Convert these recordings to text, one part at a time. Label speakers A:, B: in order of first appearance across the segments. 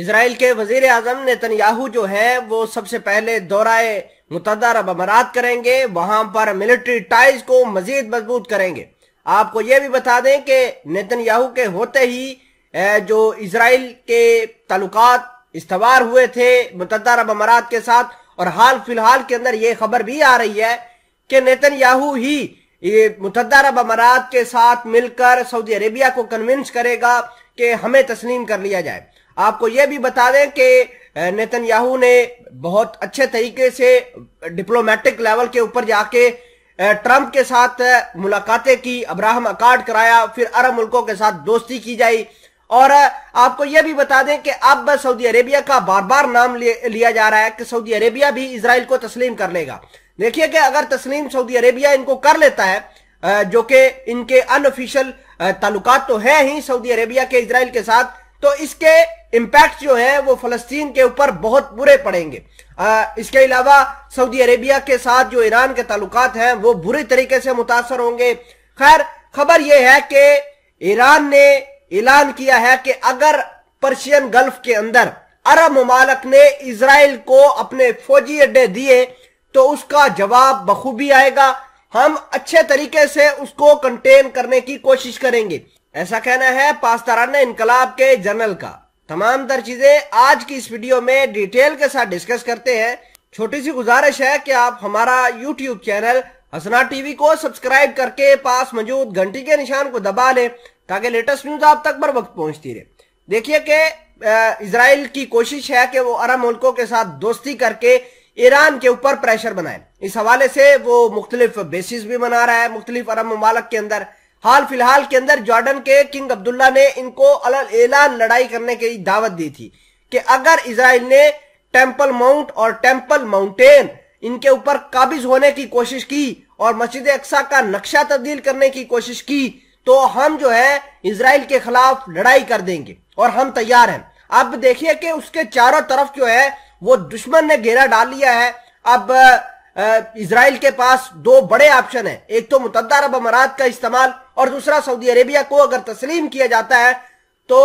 A: Israel के वजीर अजम याहू जो है वो सबसे पहले दौराए मुतद अरब अमारात करेंगे वहां पर मिलिट्री टाइज को मजीद मजबूत करेंगे आपको यह भी बता दें कि याहू के होते ही जो इसराइल के ताल्लुक इस्तवार हुए थे मुतद अरब अमारात के साथ और हाल फिलहाल के अंदर ये खबर भी आ रही है कि याहू ही मुतद अरब अमारात के साथ मिलकर सऊदी अरेबिया को कन्विंस करेगा कि हमें तस्लीम कर लिया जाए आपको यह भी बता दें कि नेतन्याहू ने बहुत अच्छे तरीके से डिप्लोमेटिक लेवल के ऊपर जाके ट्रंप के साथ मुलाकातें की अब्राहम अकार्ड कराया फिर अरब मुल्कों के साथ दोस्ती की जाई और आपको यह भी बता दें कि अब सऊदी अरेबिया का बार बार नाम लिया जा रहा है कि सऊदी अरेबिया भी इसराइल को तस्लीम कर लेगा देखिए कि अगर तस्लीम सऊदी अरेबिया इनको कर लेता है जो कि इनके अनऑफिशियल ताल्लुकात तो है ही सऊदी अरेबिया के इसराइल के साथ तो इसके इम्पैक्ट जो है वो फलस्तीन के ऊपर बहुत बुरे पड़ेंगे आ, इसके अलावा सऊदी अरेबिया के साथ जो ईरान के ताल्लुक हैं वो बुरी तरीके से मुतासर होंगे खैर खबर यह है कि ईरान ने ऐलान किया है कि अगर पर्शियन गल्फ के अंदर अरब ममालक ने इसराइल को अपने फौजी अड्डे दिए तो उसका जवाब बखूबी आएगा हम अच्छे तरीके से उसको कंटेन करने की कोशिश करेंगे ऐसा कहना है पासदाराना इनकलाब के जनरल का तमाम तर चीजें आज की इस वीडियो में डिटेल के साथ डिस्कस करते हैं छोटी सी गुजारिश है कि आप हमारा यूट्यूब चैनल हसना टीवी को सब्सक्राइब करके पास मौजूद घंटी के निशान को दबा लें ताकि लेटेस्ट न्यूज आप तक पर वक्त पहुंचती रहे देखिए कि इसराइल की कोशिश है कि वो अरब मुल्कों के साथ दोस्ती करके ईरान के ऊपर प्रेशर बनाए इस हवाले से वो मुख्तलिफ बेसिस भी बना रहा है मुख्तलिफ अरब ममालक के अंदर हाल फिलहाल के अंदर जॉर्डन के किंग अब्दुल्ला ने इनको अलग एलान लड़ाई करने की दावत दी थी कि अगर इसराइल ने टेम्पल माउंट और टेम्पल माउंटेन इनके ऊपर काबिज होने की कोशिश की और मस्जिद अक्सा का नक्शा तब्दील करने की कोशिश की तो हम जो है इसराइल के खिलाफ लड़ाई कर देंगे और हम तैयार हैं अब देखिए कि उसके चारों तरफ जो है वो दुश्मन ने घेरा डाल लिया है अब इसराइल के पास दो बड़े ऑप्शन है एक तो मुतद अरब अमारात का इस्तेमाल और दूसरा सऊदी अरेबिया को अगर तस्लीम किया जाता है तो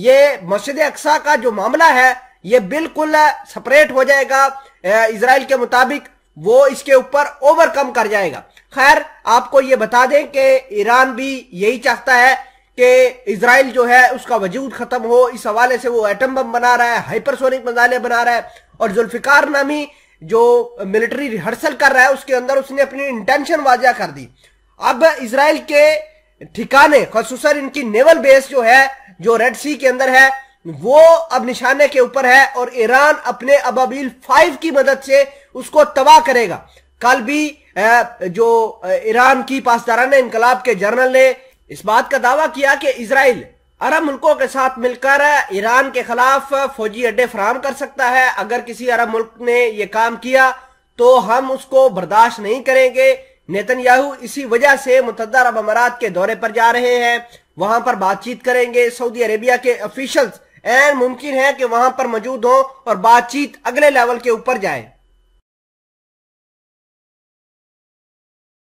A: ये मस्जिद अक्सा का जो मामला है ये बिल्कुल सेपरेट हो जाएगा इसराइल के मुताबिक वो इसके ऊपर ओवरकम कर जाएगा खैर आपको ये बता दें कि ईरान भी यही चाहता है कि इसराइल जो है उसका वजूद खत्म हो इस हवाले से वो एटम बम बना रहा है हाइपरसोनिक मजाले बना रहा है और जुल्फिकार नामी जो मिलिट्री रिहर्सल कर रहा है उसके अंदर उसने अपनी इंटेंशन वाजिया कर दी अब इसराइल के ठिकाने खसूस इनकी नेवल बेस जो है जो रेड सी के अंदर है वो अब निशाने के ऊपर है और ईरान अपने अबाबील फाइव की मदद से उसको तबाह करेगा कल भी जो ईरान की पासदारान इनकलाब के जर्नल ने इस बात का दावा किया कि इसराइल अरब मुल्कों के साथ मिलकर ईरान के खिलाफ फौजी अड्डे फराम कर सकता है अगर किसी अरब मुल्क ने ये काम किया तो हम उसको बर्दाश्त नहीं करेंगे नेतन्याहू इसी वजह से मुतद अरब अमारात के दौरे पर जा रहे हैं वहां पर बातचीत करेंगे सऊदी अरेबिया के ऑफिशियल्स एन मुमकिन है कि वहां पर मौजूद हों और बातचीत अगले लेवल के ऊपर जाए